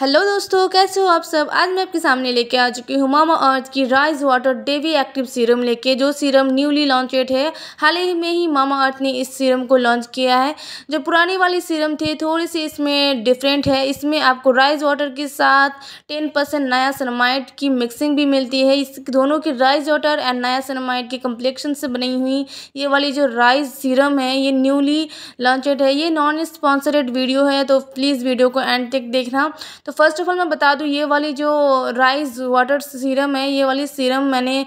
hello दोस्तों कैसे हो आप सब आज मैं आपके सामने लेके आ चुकी हूँ मामा अर्थ की rice water dewy active serum लेके जो सीरम न्यूली लॉन्चेड है हाल ही में ही मामा अर्थ ने इस सीरम को लॉन्च किया है जो पुरानी वाली सीरम थे थोड़ी सी इसमें डिफरेंट है इसमें आपको राइज वाटर के साथ टेन परसेंट नया सनमाइट की मिक्सिंग भी मिलती है इस दोनों की राइज वाटर एंड नया सनमाइट की कम्प्लेक्शन से बनी हुई ये वाली जो राइज सीरम है ये न्यूली लॉन्चेड है ये नॉन स्पॉन्सरेड वीडियो है तो प्लीज़ वीडियो को एंड तक देखना तो फर्स्ट ऑफ ऑल मैं बता दूँ ये वाली जो राइस वाटर सीरम है ये वाली सीरम मैंने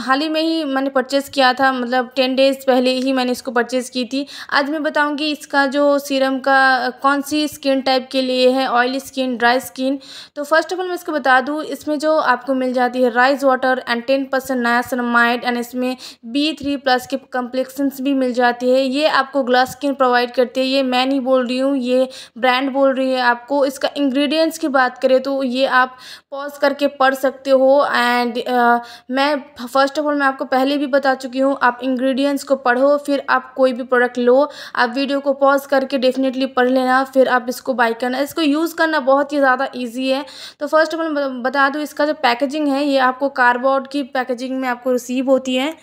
हाल ही में ही मैंने परचेज़ किया था मतलब टेन डेज़ पहले ही मैंने इसको परचेज़ की थी आज मैं बताऊँगी इसका जो सीरम का कौन सी स्किन टाइप के लिए है ऑयली स्किन ड्राई स्किन तो फर्स्ट ऑफ ऑल मैं इसको बता दूँ इसमें जो आपको मिल जाती है rice water and ten percent niacinamide and इसमें बी थ्री प्लस के कम्प्लेक्सेंस भी मिल जाती है ये आपको ग्लास स्किन प्रोवाइड करती है ये मैं नहीं बोल रही हूँ ये ब्रांड बोल रही है आपको इसका इंग्रीडियंट इंग्रेडिएंट्स की बात करें तो ये आप पॉज करके पढ़ सकते हो एंड मैं फर्स्ट ऑफ ऑल मैं आपको पहले भी बता चुकी हूँ आप इंग्रेडिएंट्स को पढ़ो फिर आप कोई भी प्रोडक्ट लो आप वीडियो को पॉज करके डेफिनेटली पढ़ लेना फिर आप इसको बाई करना इसको यूज़ करना बहुत ही ज़्यादा ईजी है तो फर्स्ट ऑफ ऑल बता दूँ इसका जो पैकेजिंग है ये आपको कार्डबोर्ड की पैकेजिंग में आपको रिसीव होती है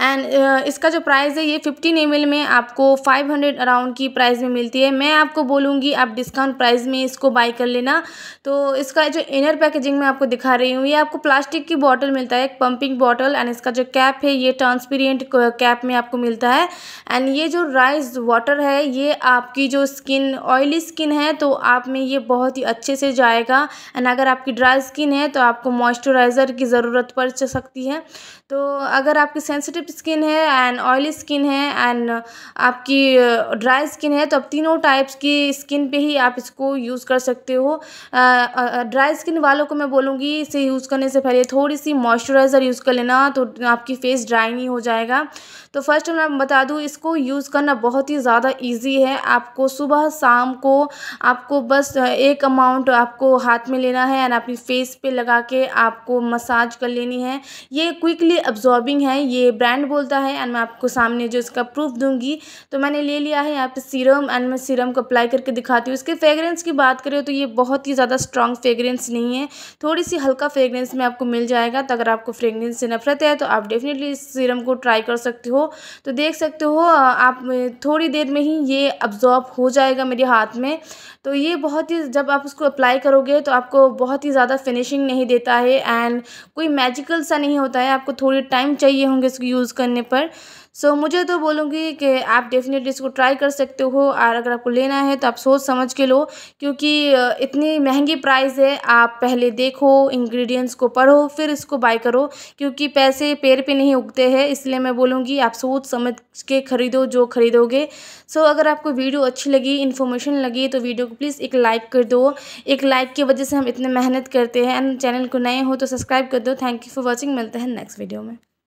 एंड uh, इसका जो प्राइस है ये फिफ्टीन एम में आपको फाइव हंड्रेड अराउंड की प्राइस में मिलती है मैं आपको बोलूँगी आप डिस्काउंट प्राइस में इसको बाई कर लेना तो इसका जो इनर पैकेजिंग मैं आपको दिखा रही हूँ ये आपको प्लास्टिक की बॉटल मिलता है एक पंपिंग बॉटल एंड इसका जो कैप है ये ट्रांसपेरेंट कैप में आपको मिलता है एंड ये जो राइस वाटर है ये आपकी जो स्किन ऑयली स्किन है तो आप में ये बहुत ही अच्छे से जाएगा एंड अगर आपकी ड्राई स्किन है तो आपको मॉइस्चराइज़र की ज़रूरत पड़ सकती है तो अगर आपकी सेंसिटिव स्किन है एंड ऑयली स्किन है एंड uh, आपकी ड्राई uh, स्किन है तो आप तीनों टाइप्स की स्किन पे ही आप इसको यूज़ कर सकते हो ड्राई uh, स्किन वालों को मैं बोलूँगी इसे यूज़ करने से पहले थोड़ी सी मॉइस्चराइज़र यूज़ कर लेना तो आपकी फेस ड्राई नहीं हो जाएगा तो फर्स्ट मैं बता दूँ इसको यूज़ करना बहुत ही ज़्यादा ईजी है आपको सुबह शाम को आपको बस एक अमाउंट आपको हाथ में लेना है एंड अपनी फेस पे लगा के आपको मसाज कर लेनी है ये क्विकली अब्जॉर्बिंग है ये ब्रांड बोलता है एंड मैं आपको सामने जो इसका प्रूफ दूंगी तो मैंने ले लिया है यहाँ पे सीरम एंड मैं सीरम को अप्लाई करके दिखाती हूँ इसके फ्रेगरेंस की बात करें तो ये बहुत ही ज़्यादा स्ट्रॉन्ग फ्रेगरेंस नहीं है थोड़ी सी हल्का फ्रेगरेंस में आपको मिल जाएगा तो अगर आपको फ्रेगरेंस से नफरत है तो आप डेफिनेटली इस सीरम को ट्राई कर सकते हो तो देख सकते हो आप थोड़ी देर में ही ये अब्जॉर्ब हो जाएगा मेरे हाथ में तो ये बहुत ही जब आप उसको अप्लाई करोगे तो आपको बहुत ही ज़्यादा फिनिशिंग नहीं देता है एंड कोई मैजिकल सा नहीं होता है आपको थोड़ी टाइम चाहिए होंगे इसको यूज़ करने पर सो so, मुझे तो बोलूँगी कि आप डेफिनेटली इसको ट्राई कर सकते हो और अगर आपको लेना है तो आप सोच समझ के लो क्योंकि इतनी महंगी प्राइस है आप पहले देखो इंग्रेडिएंट्स को पढ़ो फिर इसको बाय करो क्योंकि पैसे पैर पे नहीं उगते हैं इसलिए मैं बोलूँगी आप सोच समझ के ख़रीदो जो ख़रीदोगे सो so, अगर आपको वीडियो अच्छी लगी इन्फॉर्मेशन लगी तो वीडियो को प्लीज़ एक लाइक कर दो एक लाइक की वजह से हम इतने मेहनत करते हैं एंड चैनल को नए हो तो सब्सक्राइब कर दो थैंक यू फॉर वॉचिंग मिलते हैं नेक्स्ट वीडियो में